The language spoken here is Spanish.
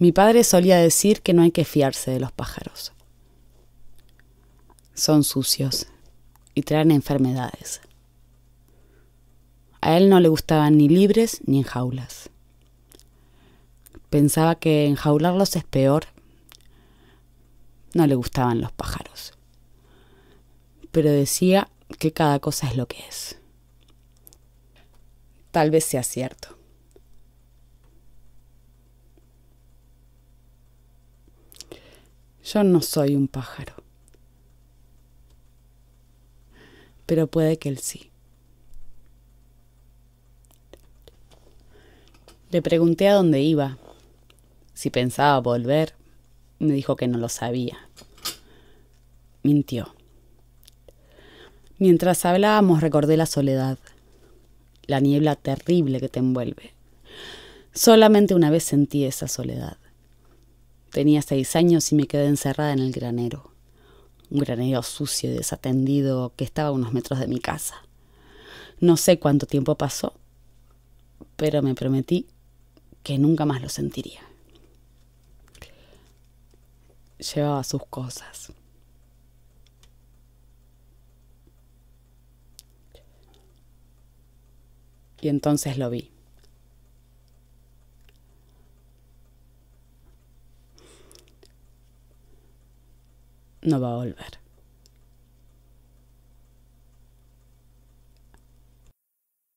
Mi padre solía decir que no hay que fiarse de los pájaros. Son sucios y traen enfermedades. A él no le gustaban ni libres ni en jaulas. Pensaba que enjaularlos es peor. No le gustaban los pájaros. Pero decía que cada cosa es lo que es. Tal vez sea cierto. Yo no soy un pájaro. Pero puede que él sí. Le pregunté a dónde iba, si pensaba volver. Me dijo que no lo sabía. Mintió. Mientras hablábamos recordé la soledad, la niebla terrible que te envuelve. Solamente una vez sentí esa soledad. Tenía seis años y me quedé encerrada en el granero. Un granero sucio y desatendido que estaba a unos metros de mi casa. No sé cuánto tiempo pasó, pero me prometí que nunca más lo sentiría. Llevaba sus cosas. Y entonces lo vi. no va a volver.